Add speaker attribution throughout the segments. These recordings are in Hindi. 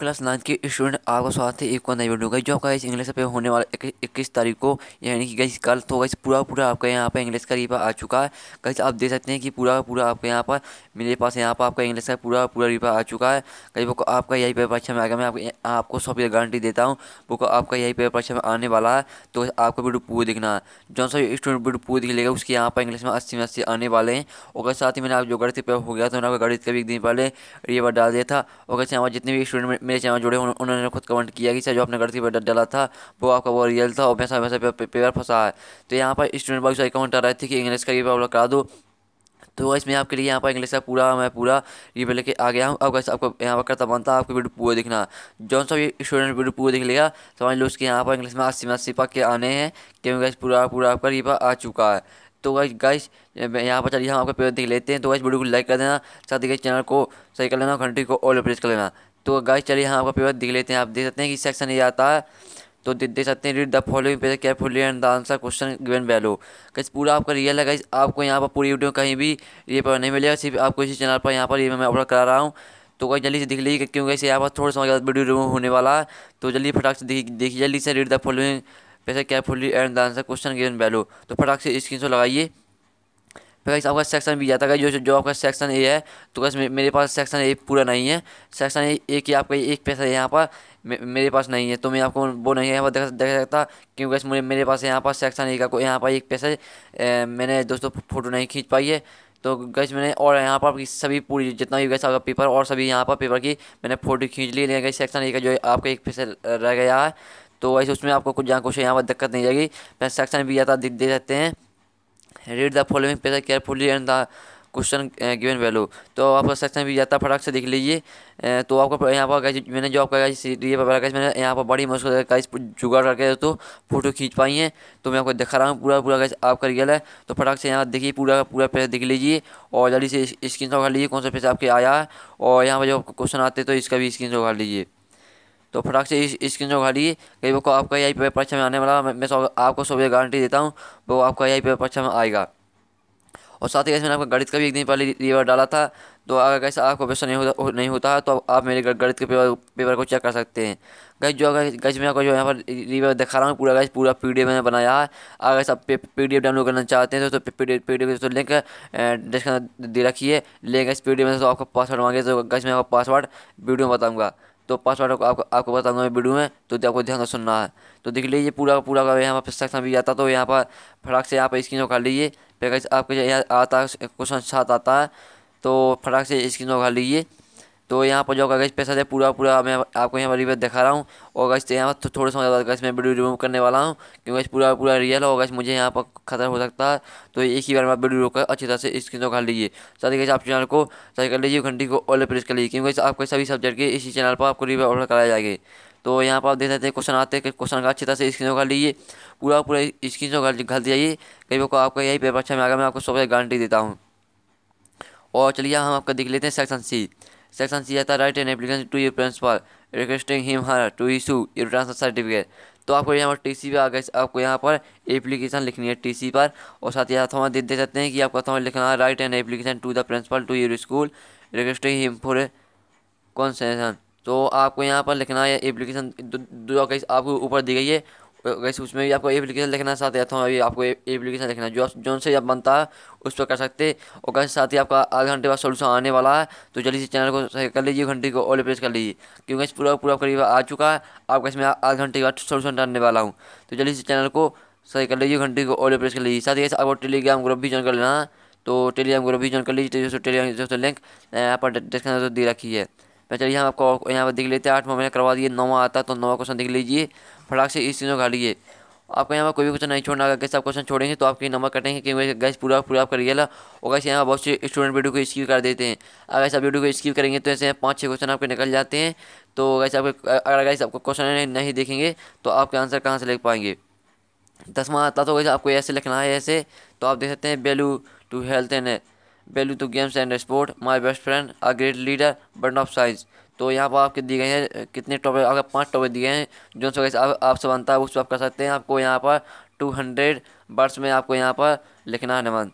Speaker 1: क्लास नाइन के स्टूडेंट आपका स्वागत है एक और नई वीडियो का जो आपका इस इंग्लिश पे होने वाला इक्कीस तारीख को यानी कि गई कल तो गई पूरा पूरा आपका यहाँ पर इंग्लिश का रिपा आ चुका है कहीं आप देख सकते हैं कि पूरा पूरा आपके यहाँ पर मेरे पास यहाँ पर आपका इंग्लिश का पूरा पूरा रिपा आ चुका है कहीं बुक आपका यही पेपर अच्छा में आएगा मैं आपको सौ पे गारंटी देता हूँ बुक आपका यही पेपर अच्छा में आने वाला है तो आपको वीडियो पूरी देखना है जो सा स्टूडेंट वीडियो पूरी देख लेगा उसके यहाँ पर इंग्लिश में अस्सी में अस्सी आने वाले हैं और साथ ही मैंने आप जो गणित पेपर हो गया था उन्होंने गणित का भी एक दिन पहले रिपा डाल दिया था और कैसे हमारे जितने भी स्टूडेंट मेरे चैनल जुड़े उन, उन्होंने खुद कमेंट किया कि सर जो आपने गलती पर डाला था वो आपका वो रियल था और वैसा वैसा पेपर फंसा है तो यहाँ पर स्टूडेंट बॉक्स सारी कमेंट आ रही थी कि इंग्लिश का ये प्रॉब्लम करा दो तो इसमें आपके लिए यहाँ पर इंग्लिश का पूरा मैं पूरा रिव्यू लेके आ गया हूँ अब कैसे आपको यहाँ पर करता बनता है आपको वीडियो पूरा देखना जो सा स्टूडेंट वीडियो पूरा देख लेगा समझ लो उसके यहाँ पर इंग्लिश में अस्सी में अस्सी पक के आने हैं क्योंकि पूरा पूरा आपका ये आ चुका है तो गाइस गाइस यहाँ पर चलिए हम आपका पेपर देख लेते हैं तो गाइस वीडियो को लाइक कर देना साथ ही चैनल को सही कर लेना घंटी को ऑल प्रेस कर लेना तो गाइस चलिए हम आपका पेपर देख लेते हैं आप देख सकते हैं कि सेक्शन ये आता है तो देख सकते हैं read the following paper carefully and the answer question given value कैसे पूरा आपका रियल है गाइस आपको यहाँ पर पूरी वीडियो कहीं भी ये पेपर नहीं मिलेगा सिर्फ आपको इसी चैनल पर यहाँ पर ये मैं अपलोड करा रहा हूँ तो कहीं जल्दी से देख लीजिए क्योंकि इसे यहाँ पर थोड़ा समय वीडियो रिमूव होने वाला है तो जल्दी फटाक से देखिए जल्दी से read the following paper carefully and the answer question given value तो फटाक से स्क्रीन लगाइए फिर गाइस आपका सेक्शन भी जाता है जो जो आपका सेक्शन ए है तो कैसे मेरे पास सेक्शन ए पूरा नहीं है सेक्शन ए एक ही आपका एक पैसा है यहाँ पर मेरे पास नहीं है तो मैं आपको वो नहीं है यहाँ पर देख देख सकता क्योंकि गाइस मुझे मेरे पास यहाँ पर सेक्शन ए का यहाँ पर एक पैसा मैंने दोस्तों फोटो नहीं खींच पाई है तो गैस मैंने और यहाँ पर सभी पूरी जितना भी गैस आपका पेपर और सभी यहाँ पर पेपर की मैंने फोटो खींच ली लेकिन गैस सेक्शन ए का जो आपका एक पैसा रह गया है तो वैसे उसमें आपको कुछ जहाँ कुछ यहाँ पर दिक्कत नहीं जाएगी मैं सेक्शन भी ज़्यादा दे सकते हैं read the following paper carefully and the question given value तो आप सेक्शन भी जाता फटाक से देख लीजिए uh, तो आपको यहाँ पर मैंने जो आपका मैंने यहाँ पर बड़ी मुश्किल का जुगाड़ करके तो फोटो तो खींच पाई हैं तो मैं आपको दिखा रहा हूँ पूरा पूरा कैसे आपका रियल है तो फटाक से यहाँ देखिए पूरा पूरा पेज देख लीजिए और जल्दी से स्क्रीन शॉट कर लीजिए कौन सा पेज आपके आया है और यहाँ पर जो क्वेश्चन आते हैं तो इसका भी स्क्रीन शॉट कर लीजिए तो फटाक से इस स्क्रीन शॉट उठा लीजिए कई वो आपका यही पेपर परीक्षा में आने वाला मैं, सौ आपको सौ गारंटी देता हूँ वो आपका यही पेपर परीक्षा में आएगा और साथ ही मैंने आपका गणित का भी एक दिन पहले रिवर डाला था तो अगर कैसे आपको पैसा नहीं होता नहीं होता है तो आप मेरे गणित के पेपर पेपर को चेक कर सकते हैं गैस जो अगर गैस मैं आपको जो यहाँ पर रिवर दिखा रहा हूँ पूरा गैस पूरा पी मैंने बनाया है अगर आप पी डी डाउनलोड करना चाहते हैं तो पी डी पी तो लिंक तो डिस्क्रिप्शन दे रखिए लेकिन इस पी डी में तो आपको पासवर्ड मांगे तो गैस में आपका पासवर्ड वीडियो में बताऊँगा तो पासवर्ड आपको आपको, आपको बताऊंगा मैं वीडियो में तो आपको ध्यान से सुनना है तो देख लीजिए पूरा पूरा का यहाँ पर सेक्शन भी आता तो यहाँ पर फटाक से यहाँ पर स्क्रीन उखाड़ लीजिए पैकेज आपके यहाँ आता क्वेश्चन छात आता है तो फटाक से स्क्रीन उखाड़ लीजिए तो यहाँ पर जो अगर पैसा है पूरा पूरा मैं आपको यहाँ पर रिव्यू दिखा रहा हूँ और अगर तो यहाँ पर थोड़ा सा अगर मैं वीडियो रिमूव करने वाला हूँ क्योंकि पूरा पूरा रियल होगा मुझे यहाँ पर खतरा हो सकता है तो एक ही बार मैं आप वीडियो रोककर अच्छी तरह से स्क्रीन को खा लीजिए साथ ही आप चैनल को सही कर लीजिए घंटी को ऑल प्रेस कर लीजिए क्योंकि आपके सभी सब्जेक्ट के इसी चैनल पर आपको रिव्यू ऑर्डर कराया जाएंगे तो यहाँ पर आप देख सकते हैं क्वेश्चन आते हैं क्वेश्चन का अच्छी तरह से स्क्रीन को कर लीजिए पूरा पूरा स्क्रीन से घर जाइए कई बार को आपका यही पेपर अच्छा में आगे मैं आपको सौ गारंटी देता हूँ और चलिए हम आपका देख लेते हैं सेक्शन सी Section C जाता है write an application to your principal requesting him her to issue your transfer certificate तो आपको यहाँ पर टी सी पे आ गए आपको यहाँ पर एप्लीकेशन लिखनी है टी सी पर और साथ ही साथ दे, सकते हैं कि आपको अथवा लिखना है write an application to the principal to your school requesting him for concession तो आपको यहाँ पर लिखना है एप्लीकेशन दो आपको ऊपर दी गई है वैसे उसमें भी आपको एप्लीकेशन लिखना साथ देता हूँ अभी आपको एप्लीकेशन लिखना जो जो से जब बनता है उस पर कर सकते और कैसे साथ ही आपका आधे घंटे बाद सोल्यूशन आने वाला है तो जल्दी से चैनल को सही कर लीजिए घंटे को ऑल प्रेस कर लीजिए क्योंकि पूरा पूरा करीब आ चुका है आपका इसमें आधे घंटे के बाद सोल्यूशन डालने वाला हूँ तो जल्दी से चैनल को सही कर लीजिए घंटे को ऑल प्रेस कर लीजिए साथ ही आपको टेलीग्राम ग्रुप भी ज्वाइन कर लेना तो टेलीग्राम ग्रुप भी ज्वाइन कर लीजिए जो टेलीग्राम तो लिंक यहाँ पर डिस्क्रिप्शन दे रखी है मैं चलिए हम आपको यहाँ पर देख लेते हैं आठ में करवा दिए नौवा आता तो नौवा क्वेश्चन देख लीजिए फटाक से इस चीज़ों का लिए आपको यहाँ पर कोई भी क्वेश्चन नहीं छोड़ना अगर कैसे आप क्वेश्चन छोड़ेंगे तो आपके नंबर कटेंगे क्योंकि गैस पूरा पूरा आप करिएगा और कैसे यहाँ बहुत से स्टूडेंट वीडियो को स्किप कर देते हैं अगर ऐसे आप वीडियो को स्किप करेंगे तो ऐसे पाँच छः क्वेश्चन आपके निकल जाते हैं तो वैसे आपके अगर गैस आपको क्वेश्चन नहीं देखेंगे तो आपके आंसर कहाँ से लिख पाएंगे दसवा आता तो वैसे आपको ऐसे लिखना है ऐसे तो आप देख सकते हैं value to health and value to games and sport my best friend a great leader burn of size तो यहाँ पर आपके दिए गए हैं कितने टॉपिक आपके पांच टॉपिक दिए हैं जो सो आप, आपसे बनता है उस आप कर सकते हैं आपको यहाँ पर टू हंड्रेड वर्ड्स में आपको यहाँ पर लिखना है निबंध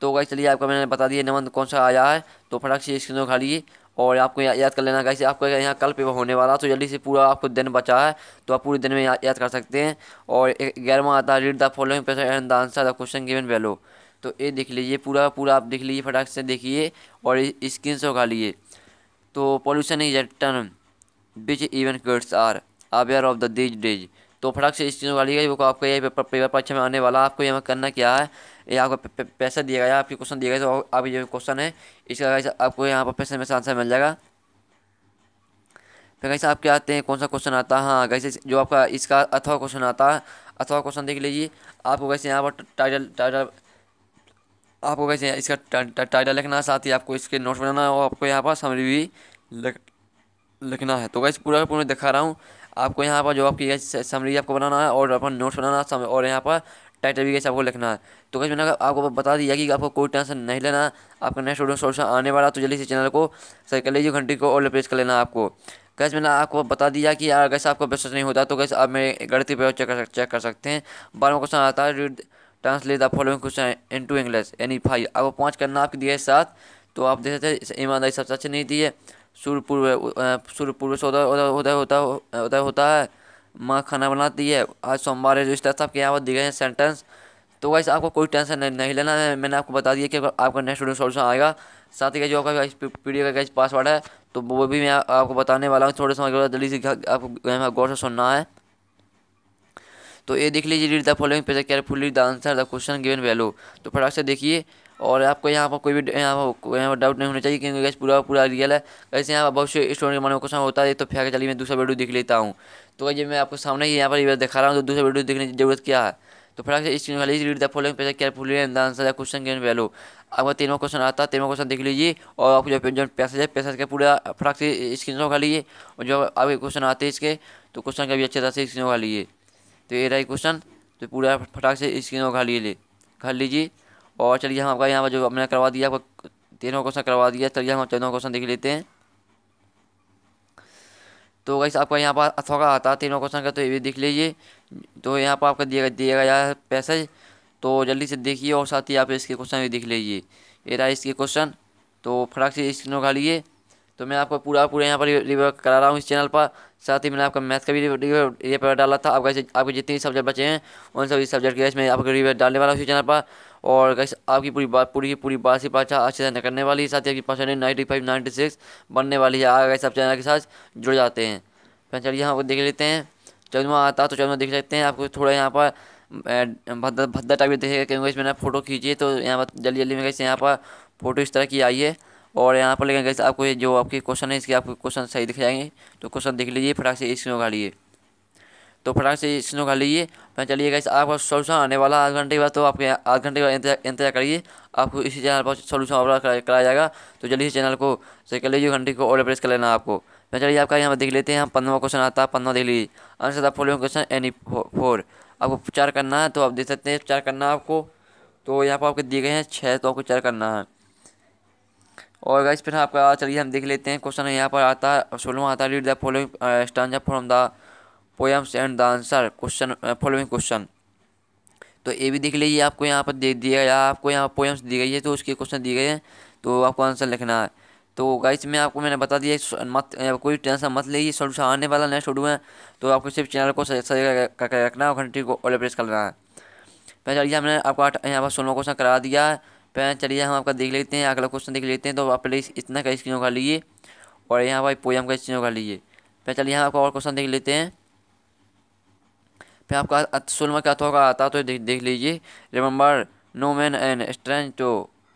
Speaker 1: तो गाइस चलिए आपको मैंने बता दिया निबंध कौन सा आया है तो फटाक से स्क्रीन उठा लिए और आपको या, याद कर लेना गाइस आपको यहाँ कल पेपर होने वाला तो जल्दी से पूरा आपको दिन बचा है तो आप पूरे दिन में याद कर सकते हैं और ग्यारहवा आता है read the following and the answer the question given below तो ये देख लीजिए पूरा पूरा आप देख लीजिए फटाक से देखिए और स्क्रीन शो उठा लीजिए तो pollution is a big even courts are aware of the these days तो फटाक से स्क्रीन उठा लीजिए वो आपका ये पेपर पेपर परीक्षा में आने वाला आपको यहाँ करना क्या है ये आपको पैसा दिया गया आपके क्वेश्चन दिया गया तो आप जो क्वेश्चन है इसका आपको यहाँ पर पैसे में आंसर मिल जाएगा फिर कैसे आप क्या आते हैं कौन सा क्वेश्चन आता है हाँ कैसे जो आपका इसका अथवा क्वेश्चन आता है अथवा क्वेश्चन देख लीजिए आपको कैसे यहाँ पर टाइटल टाइटल आपको कैसे इसका टाइटल लिखना है साथ ही आपको इसके नोट्स बनाना है और आपको यहाँ पर समरी भी लिखना है तो कैसे पूरा पूरा दिखा रहा हूँ आपको यहाँ पर जो आपकी समरी आपको बनाना है और अपन नोट्स बनाना है और यहाँ पर टाइटल भी कैसे आपको लिखना है तो कैसे मैंने आपको बता दिया कि आपको कोई टेंशन नहीं लेना आपका नेक्स्ट वीडियो सोल्यूशन आने वाला तो जल्दी से चैनल को सही कर लीजिए घंटी को और प्रेस कर लेना आपको कैसे मैंने आपको बता दिया कि यार कैसे आपको विश्वास नहीं होता तो कैसे आप मेरे गलती पर चेक कर सकते हैं बारहवा क्वेश्चन आता है translate the following question into English यानी फाइव अब पाँच करना आपकी दिया है सात तो आप देख सकते ईमानदारी सबसे अच्छी नहीं थी है सूर्य पूर्व सूर्य पूर्व से उदय उदय होता उदय होता है माँ खाना बनाती है आज सोमवार है जो इस तरह से आपके यहाँ पर दिए हैं सेंटेंस तो वैसे आपको कोई टेंशन नहीं, नहीं लेना है मैंने आपको बता दिया कि आपका नेक्स्ट वीडियो सोल्यूशन आएगा साथ ही जो आपका पीडियो का पासवर्ड है तो वो भी मैं आपको बताने वाला हूँ थोड़े समय के बाद जल्दी से आपको गौर से सुनना है तो ये देख लीजिए read the following page read the answer the question given value तो फटाक से देखिए और आपको यहाँ पर कोई भी यहाँ पर यहाँ पर डाउट नहीं होना चाहिए क्योंकि गैस पूरा पूरा रियल है कैसे यहाँ पर बहुत से स्टूडेंट के मन में क्वेश्चन होता है तो आगे चलिए मैं दूसरा वीडियो देख लेता हूँ तो ये मैं आपको सामने ही यहाँ पर दिखा रहा हूँ तो दूसरा वीडियो देखने की जरूरत क्या है तो फटाक से स्क्रीन वाली read the following page full and the answer question given below आपका तीनों क्वेश्चन आता है तीनों क्वेश्चन देख लीजिए और आपको जो जो पैसेज है पैसेज का पूरा फटाक से स्क्रीन शॉट खा लीजिए और जो आपके क्वेश्चन आते हैं इसके तो क्वेश्चन का भी अच्छे तरह से स्क्रीन शॉट लीजिए तो ये रहा क्वेश्चन तो पूरा फटाक से स्क्रीन को घाल लीजिए घाल लीजिए और चलिए हम आपका यहाँ पर जो हमने करवा दिया आपको तीनों क्वेश्चन करवा दिया चलिए हम तीनों क्वेश्चन देख लेते हैं तो वैसे आपका यहाँ पर अथवा आता है तीनों क्वेश्चन का तो ये भी देख लीजिए तो यहाँ पर आपका दिया दिया गया है पैसेज तो जल्दी से देखिए और साथ ही आप इसके क्वेश्चन भी देख लीजिए ये रहा इसके क्वेश्चन तो फटाक से स्क्रीन उठा लीजिए तो मैं आपको पूरा पूरा यहाँ पर रिव्यू करा रहा हूँ इस चैनल पर साथ ही मैंने आपका मैथ का भी रिव्यू ये डाला था आपका आपके जितने सब्जेक्ट बचे हैं उन सभी सब्जेक्ट के मैं आपको रिव्यू डालने वाला हूँ इस चैनल पर और कैसे आपकी पूरी बात पूरी की पूरी बात से पाचा अच्छे से करने वाली है साथ ही आपकी percentage ninety five ninety six बनने वाली है आगे सब चैनल के साथ जुड़ जाते हैं फिर तो चलिए यहाँ देख लेते हैं चौदवा आता तो चौदवा देख लेते हैं आपको थोड़ा यहाँ पर भद्दा भद्दा टाइप देखेगा क्योंकि मैंने फोटो खींची तो यहाँ पर जल्दी जल्दी में कैसे यहाँ पर फोटो इस तरह की आई है और यहाँ पर लेकिन आपको ये जो आपके क्वेश्चन है इसके आपको क्वेश्चन सही दिख जाएंगे तो क्वेश्चन देख लीजिए फटाक से स्क्रीन उगा तो फटाक से स्क्रीन उगा लीजिए मैं चलिए गैस आपका सोल्यूशन आने वाला आध घंटे के बाद तो आपके आध घंटे के बाद इंतजार करिए आपको इसी चैनल पर सोल्यूशन अपलोड कराया जाएगा तो जल्दी इस चैनल को से कर लीजिए घंटे को और प्रेस कर लेना आपको मैं चलिए आपका यहाँ पर देख लेते हैं हम पंद्रवा क्वेश्चन आता है पंद्रह देख लीजिए आंसर था फॉलोइंग क्वेश्चन एनी फोर आपको चार करना है तो आप देख सकते हैं चार करना है आपको तो यहाँ पर आपके दिए गए हैं छः तो आपको चार करना है और गाइस फिर आपका चलिए हम देख लेते हैं क्वेश्चन यहाँ पर आता है सोलो आता है read the following stanza from the poems and the answer question following question तो ये भी देख लीजिए आपको यहाँ पर दे दिया गया आपको यहाँ पर पोएम्स दी गई है तो उसके क्वेश्चन दिए गए हैं तो आपको आंसर लिखना है तो गाइस मैं आपको मैंने बता दिया मत कोई टेंशन मत लीजिए सोल्यूशन आने वाला नेक्स्ट वीडियो है तो आपको सिर्फ चैनल को रखना है और घंटी को ऑल प्रेस करना है पहले चलिए हमने आपको यहाँ पर सोलह क्वेश्चन करा दिया है पहले चलिए हम आपका देख लेते हैं अगला क्वेश्चन देख लेते हैं तो आप पहले इतना का स्क्रीन उगा लीजिए और यहाँ पर पोयम का स्क्रीन उगा लीजिए पहले चलिए हम आपका और क्वेश्चन देख लेते हैं फिर आपका सोलमा का अथवा आता तो देख देख लीजिए remember no man and strange to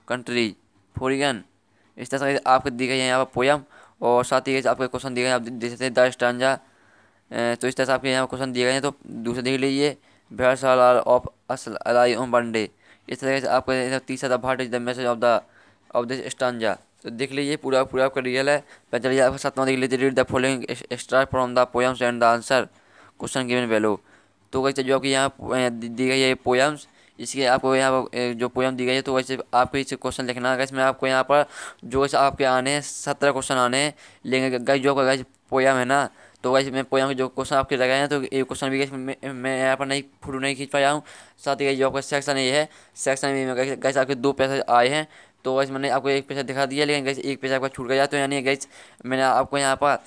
Speaker 1: country foreign इस तरह से आपको दिख गई है यहाँ पर पोयम और साथ ही आपके क्वेश्चन दिए गए आप देख सकते हैं द स्टांजा तो इस तरह से आपके यहाँ क्वेश्चन दिए गए हैं तो दूसरे देख लीजिए भैरसाल ऑफ असल अलाई ओम बनडे इस तरह से आपको तीसरा भाट is the message of the of this stanza तो देख लीजिए पूरा पूरा आपका रियल है फिर चलिए आपका देख लीजिए read the following extra from the poems and the answer question given value तो वैसे जो आपकी यहाँ दी गई है पोएम्स इसके आपको यहाँ पर जो पोएम दी गई है तो वैसे आपको इसे क्वेश्चन लिखना है इसमें आपको यहाँ पर जो आपके आने हैं सत्रह क्वेश्चन आने हैं लेकिन जो आपका पोएम है ना तो वैसे मैं पूछा जो क्वेश्चन आपके लगाए हैं तो ये क्वेश्चन भी मैं, मैं यहाँ पर नहीं फोटो नहीं खींच पाया हूँ साथ ही जो आपका सेक्शन ये है सेक्शन में गैस आपके दो पैसे आए हैं तो वैसे मैंने आपको एक पैसा दिखा दिया लेकिन गैस एक पैसा आपका छूट गया तो यानी गैस मैंने आपको यहाँ पर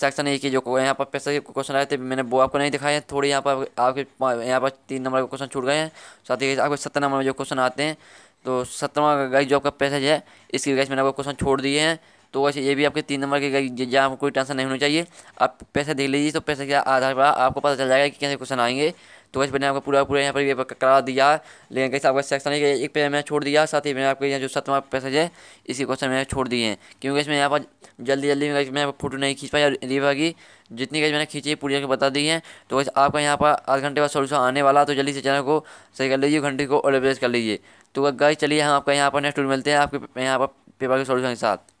Speaker 1: सेक्शन ए जो यहाँ पर पैसा के क्वेश्चन आए थे मैंने वो आपको नहीं दिखाए हैं थोड़े यहाँ पर आपके यहाँ पर तीन नंबर के क्वेश्चन छूट गए हैं साथ ही आपके सत्तर नंबर में जो क्वेश्चन आते हैं तो सत्रवा गैस जो आपका पैसेज है इसकी गैस मैंने आपको क्वेश्चन छोड़ दिए हैं तो वैसे ये भी आपके तीन नंबर के जहाँ आपको कोई टेंशन नहीं होनी चाहिए आप पैसे देख लीजिए तो पैसे के आधार पर आपको पता चल जाएगा कि कैसे क्वेश्चन आएंगे तो वैसे मैंने आपको पूरा पूरा यहाँ पर ये करा दिया लेकिन कैसे आपका सेक्शन है एक पेज मैंने छोड़ दिया साथ ही मैंने आपके यहाँ जो सतवा पैसेज है इसी क्वेश्चन मैंने छोड़ दिए हैं क्योंकि इसमें यहाँ पर जल्दी जल्दी मैं फोटो नहीं खींच पाया रिवा की जितनी कैसे मैंने खींची पूरी आपको बता दी है तो वैसे आपका यहाँ पर आधा घंटे बाद सोल्यूशन आने वाला तो जल्दी से चैनल को सही कर लीजिए घंटे को और कर लीजिए तो गाइस चलिए हम आपका यहाँ पर नेक्स्ट मिलते हैं आपके यहाँ पर पेपर के सोल्यूशन के साथ